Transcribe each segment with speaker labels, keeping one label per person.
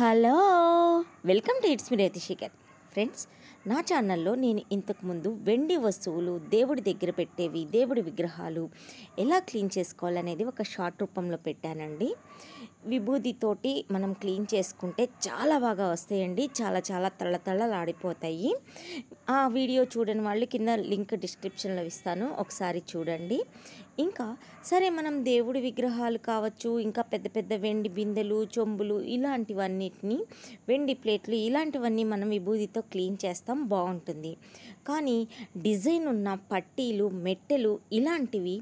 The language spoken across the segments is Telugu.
Speaker 1: hello welcome to it's me Rethishekhar friends నా ఛానల్లో నేను ఇంతకుముందు వెండి వస్తువులు దేవుడి దగ్గర పెట్టేవి దేవుడి విగ్రహాలు ఎలా క్లీన్ చేసుకోవాలనేది ఒక షార్ట్ రూపంలో పెట్టానండి విభూతితోటి మనం క్లీన్ చేసుకుంటే చాలా బాగా వస్తాయండి చాలా చాలా తళ్ళతళ్ళలాడిపోతాయి ఆ వీడియో చూడని వాళ్ళు కింద లింక్ డిస్క్రిప్షన్లో ఇస్తాను ఒకసారి చూడండి ఇంకా సరే మనం దేవుడి విగ్రహాలు కావచ్చు ఇంకా పెద్ద పెద్ద వెండి బిందెలు చెంబులు ఇలాంటివన్నిటిని వెండి ప్లేట్లు ఇలాంటివన్నీ మనం విభూతితో క్లీన్ చేస్తాం బాగుంటుంది కానీ డిజైన్ ఉన్న పట్టీలు మెట్టెలు ఇలాంటివి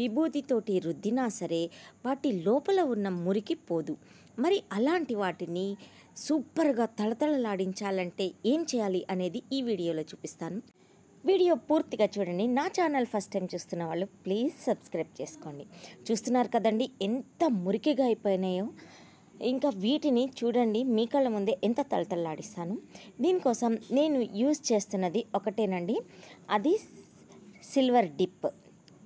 Speaker 1: విభూతితోటి రుద్దినా సరే వాటి లోపల ఉన్న మురికి పోదు మరి అలాంటి వాటిని సూపర్గా తళతళలాడించాలంటే ఏం చేయాలి అనేది ఈ వీడియోలో చూపిస్తాను వీడియో పూర్తిగా చూడండి నా ఛానల్ ఫస్ట్ టైం చూస్తున్న వాళ్ళు ప్లీజ్ సబ్స్క్రైబ్ చేసుకోండి చూస్తున్నారు కదండి ఎంత మురికిగా అయిపోయినాయో ఇంకా వీటిని చూడండి మీ కళ్ళ ముందే ఎంత తలతల్లాడిస్తాను దీనికోసం నేను యూజ్ చేస్తున్నది ఒకటేనండి అది సిల్వర్ డిప్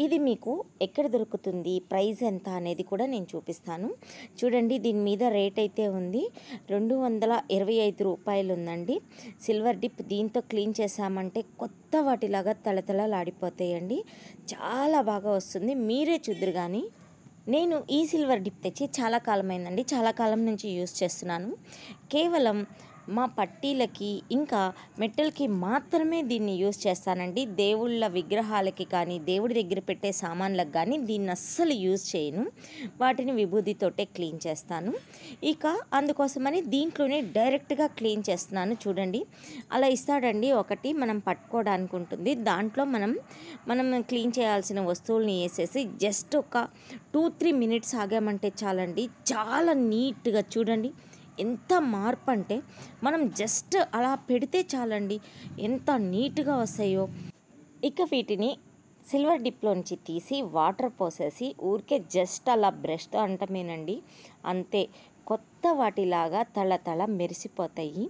Speaker 1: ఇది మీకు ఎక్కడ దొరుకుతుంది ప్రైస్ ఎంత అనేది కూడా నేను చూపిస్తాను చూడండి దీని మీద రేట్ అయితే ఉంది రెండు వందల ఇరవై ఐదు రూపాయలు ఉందండి సిల్వర్ డిప్ దీంతో క్లీన్ చేసామంటే కొత్త వాటిలాగా తలతలలాడిపోతాయండి చాలా బాగా వస్తుంది మీరే చూద్దరు కానీ నేను ఈ సిల్వర్ డిప్ తెచ్చి చాలా కాలమైందండి చాలా కాలం నుంచి యూస్ చేస్తున్నాను కేవలం మా పట్టీలకి ఇంకా మెట్టలకి మాత్రమే దీన్ని యూజ్ చేస్తానండి దేవుళ్ళ విగ్రహాలకి కానీ దేవుడి దగ్గర పెట్టే సామాన్లకు కానీ దీన్ని అస్సలు యూజ్ చేయను వాటిని విభూతితోటే క్లీన్ చేస్తాను ఇక అందుకోసమని దీంట్లోనే డైరెక్ట్గా క్లీన్ చేస్తున్నాను చూడండి అలా ఇస్తాడండి ఒకటి మనం పట్టుకోవడానికి ఉంటుంది దాంట్లో మనం మనం క్లీన్ చేయాల్సిన వస్తువుల్ని వేసేసి జస్ట్ ఒక టూ త్రీ మినిట్స్ ఆగామంటే చాలండి చాలా నీట్గా చూడండి ఎంత మార్పు అంటే మనం జస్ట్ అలా పెడితే చాలండి ఎంత నీట్గా వస్తాయో ఇక వీటిని సిల్వర్ నుంచి తీసి వాటర్ పోసేసి ఊరికే జస్ట్ అలా బ్రష్తో అంటమేనండి అంతే కొత్త వాటిలాగా తళతళ మెరిసిపోతాయి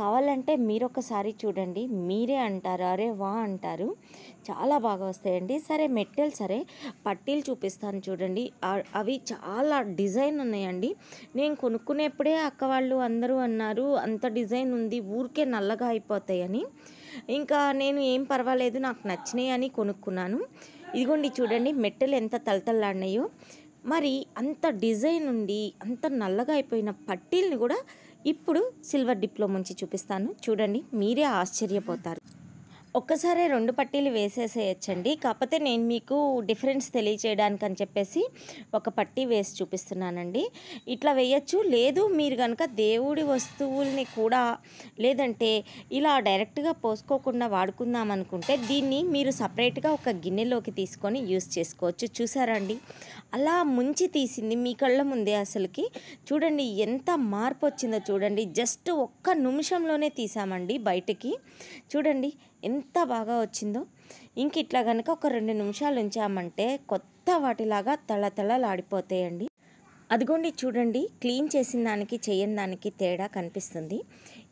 Speaker 1: కావాలంటే మీరు ఒకసారి చూడండి మీరే అంటారు అరే వా అంటారు చాలా బాగా వస్తాయండి సరే మెట్టెలు సరే పట్టీలు చూపిస్తాను చూడండి అవి చాలా డిజైన్ ఉన్నాయండి నేను కొనుక్కునేప్పుడే అక్క వాళ్ళు అందరూ అన్నారు అంత డిజైన్ ఉంది ఊరికే నల్లగా అయిపోతాయని ఇంకా నేను ఏం పర్వాలేదు నాకు నచ్చినాయి అని కొనుక్కున్నాను ఇదిగోండి చూడండి మెట్టెలు ఎంత తలతల్లాడినాయో మరి అంత డిజైన్ ఉండి అంత నల్లగా అయిపోయిన పట్టీల్ని కూడా ఇప్పుడు సిల్వర్ డిప్లో ముంచి చూపిస్తాను చూడండి మీరే ఆశ్చర్యపోతారు ఒక్కసారే రెండు పట్టీలు వేసేసేయచ్చండి కాకపోతే నేను మీకు డిఫరెన్స్ తెలియచేయడానికి అని చెప్పేసి ఒక పట్టీ వేసి చూపిస్తున్నానండి ఇట్లా వేయచ్చు లేదు మీరు కనుక దేవుడి వస్తువుల్ని కూడా లేదంటే ఇలా డైరెక్ట్గా పోసుకోకుండా వాడుకుందాం అనుకుంటే దీన్ని మీరు సపరేట్గా ఒక గిన్నెలోకి తీసుకొని యూస్ చేసుకోవచ్చు చూసారండి అలా ముంచి తీసింది మీ కళ్ళ ముందే అసలుకి చూడండి ఎంత మార్పు వచ్చిందో చూడండి జస్ట్ ఒక్క నిమిషంలోనే తీసామండి బయటికి చూడండి ఎంత బాగా వచ్చిందో ఇంక ఇట్లా కనుక ఒక రెండు నిమిషాలు ఉంచామంటే కొత్త వాటిలాగా తళతళలాడిపోతాయండి అదిగోండి చూడండి క్లీన్ చేసిన దానికి చేయని దానికి తేడా కనిపిస్తుంది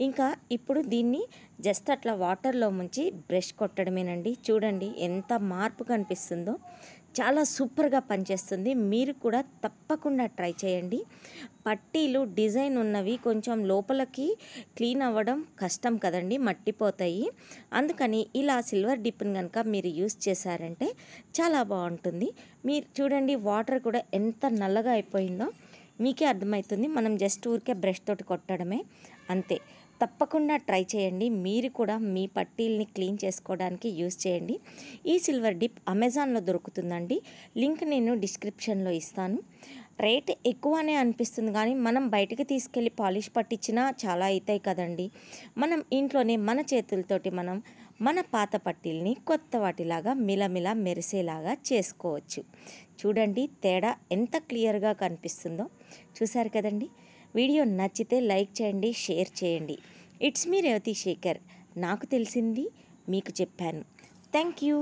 Speaker 1: ఇంకా ఇప్పుడు దీన్ని జస్ట్ అట్లా వాటర్లో ముంచి బ్రష్ కొట్టడమేనండి చూడండి ఎంత మార్పు కనిపిస్తుందో చాలా సూపర్గా పనిచేస్తుంది మీరు కూడా తప్పకుండా ట్రై చేయండి పట్టీలు డిజైన్ ఉన్నవి కొంచెం లోపలికి క్లీన్ అవ్వడం కష్టం కదండి మట్టిపోతాయి అందుకని ఇలా సిల్వర్ డిప్ని కనుక మీరు యూస్ చేశారంటే చాలా బాగుంటుంది మీరు చూడండి వాటర్ కూడా ఎంత నల్లగా అయిపోయిందో మీకే అర్థమవుతుంది మనం జస్ట్ ఊరికే బ్రష్ తోటి కొట్టడమే అంతే తప్పకుండా ట్రై చేయండి మీరు కూడా మీ పట్టీల్ని క్లీన్ చేసుకోవడానికి యూజ్ చేయండి ఈ సిల్వర్ డిప్ అమెజాన్లో దొరుకుతుందండి లింక్ నేను డిస్క్రిప్షన్లో ఇస్తాను రేట్ ఎక్కువనే అనిపిస్తుంది కానీ మనం బయటకు తీసుకెళ్ళి పాలిష్ పట్టించినా చాలా అవుతాయి కదండి మనం ఇంట్లోనే మన చేతులతోటి మనం మన పాత పట్టీల్ని కొత్త వాటిలాగా మిలమిల మెరిసేలాగా చేసుకోవచ్చు చూడండి తేడా ఎంత క్లియర్గా కనిపిస్తుందో చూశారు కదండి వీడియో నచ్చితే లైక్ చేయండి షేర్ చేయండి ఇట్స్ మీ రేవతి శేఖర్ నాకు తెలిసింది మీకు చెప్పాను థ్యాంక్ యూ